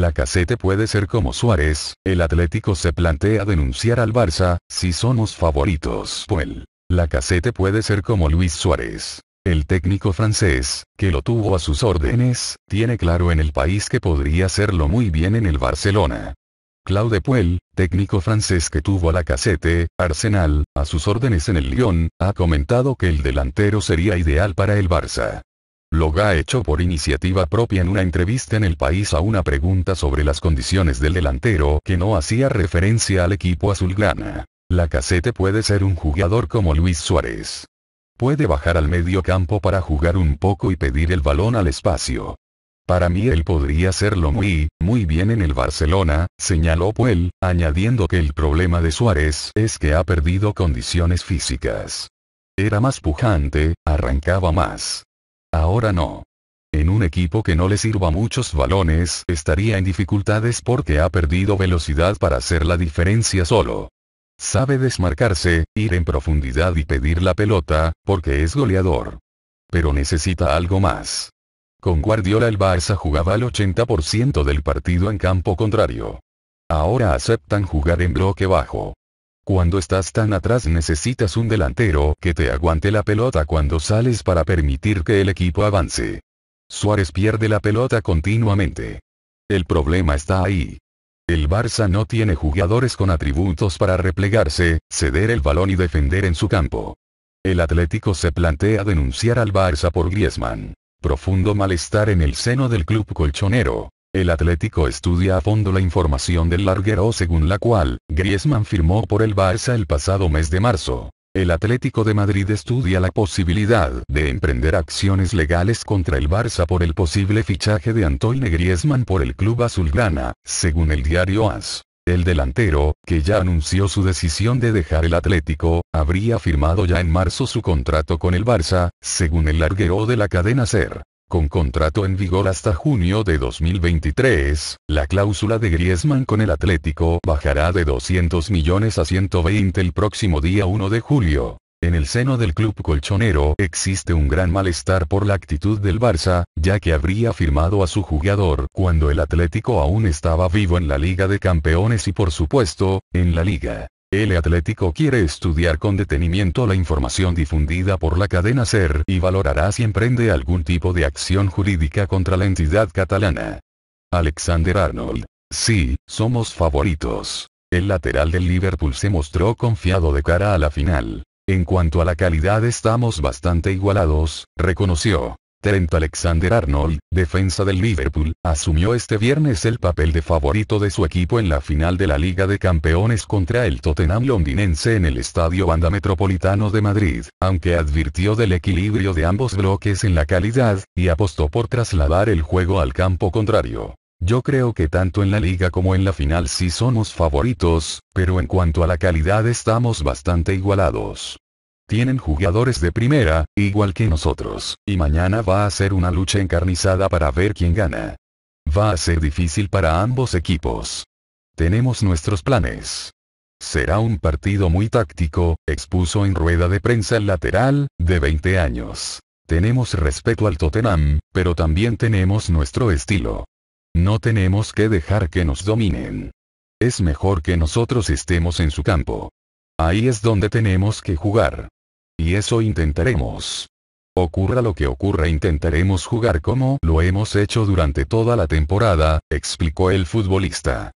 La casete puede ser como Suárez, el Atlético se plantea denunciar al Barça, si somos favoritos. Puel. La casete puede ser como Luis Suárez. El técnico francés, que lo tuvo a sus órdenes, tiene claro en el país que podría hacerlo muy bien en el Barcelona. Claude Puel, técnico francés que tuvo a la casete, Arsenal, a sus órdenes en el Lyon, ha comentado que el delantero sería ideal para el Barça. Loga hecho por iniciativa propia en una entrevista en el país a una pregunta sobre las condiciones del delantero que no hacía referencia al equipo azulgrana. La casete puede ser un jugador como Luis Suárez. Puede bajar al medio campo para jugar un poco y pedir el balón al espacio. Para mí él podría hacerlo muy, muy bien en el Barcelona, señaló Puel, añadiendo que el problema de Suárez es que ha perdido condiciones físicas. Era más pujante, arrancaba más. Ahora no. En un equipo que no le sirva muchos balones, estaría en dificultades porque ha perdido velocidad para hacer la diferencia solo. Sabe desmarcarse, ir en profundidad y pedir la pelota, porque es goleador. Pero necesita algo más. Con Guardiola el Barça jugaba el 80% del partido en campo contrario. Ahora aceptan jugar en bloque bajo. Cuando estás tan atrás necesitas un delantero que te aguante la pelota cuando sales para permitir que el equipo avance. Suárez pierde la pelota continuamente. El problema está ahí. El Barça no tiene jugadores con atributos para replegarse, ceder el balón y defender en su campo. El Atlético se plantea denunciar al Barça por Griezmann. Profundo malestar en el seno del club colchonero. El Atlético estudia a fondo la información del larguero según la cual, Griezmann firmó por el Barça el pasado mes de marzo. El Atlético de Madrid estudia la posibilidad de emprender acciones legales contra el Barça por el posible fichaje de Antoine Griezmann por el club azulgrana, según el diario AS. El delantero, que ya anunció su decisión de dejar el Atlético, habría firmado ya en marzo su contrato con el Barça, según el larguero de la cadena SER. Con contrato en vigor hasta junio de 2023, la cláusula de Griezmann con el Atlético bajará de 200 millones a 120 el próximo día 1 de julio. En el seno del club colchonero existe un gran malestar por la actitud del Barça, ya que habría firmado a su jugador cuando el Atlético aún estaba vivo en la Liga de Campeones y por supuesto, en la Liga. El Atlético quiere estudiar con detenimiento la información difundida por la cadena SER y valorará si emprende algún tipo de acción jurídica contra la entidad catalana. Alexander Arnold. Sí, somos favoritos. El lateral del Liverpool se mostró confiado de cara a la final. En cuanto a la calidad estamos bastante igualados, reconoció. Trent Alexander-Arnold, defensa del Liverpool, asumió este viernes el papel de favorito de su equipo en la final de la Liga de Campeones contra el Tottenham londinense en el Estadio Banda Metropolitano de Madrid, aunque advirtió del equilibrio de ambos bloques en la calidad, y apostó por trasladar el juego al campo contrario. Yo creo que tanto en la liga como en la final sí somos favoritos, pero en cuanto a la calidad estamos bastante igualados. Tienen jugadores de primera, igual que nosotros, y mañana va a ser una lucha encarnizada para ver quién gana. Va a ser difícil para ambos equipos. Tenemos nuestros planes. Será un partido muy táctico, expuso en rueda de prensa el lateral, de 20 años. Tenemos respeto al Tottenham, pero también tenemos nuestro estilo. No tenemos que dejar que nos dominen. Es mejor que nosotros estemos en su campo. Ahí es donde tenemos que jugar. Y eso intentaremos. Ocurra lo que ocurra intentaremos jugar como lo hemos hecho durante toda la temporada, explicó el futbolista.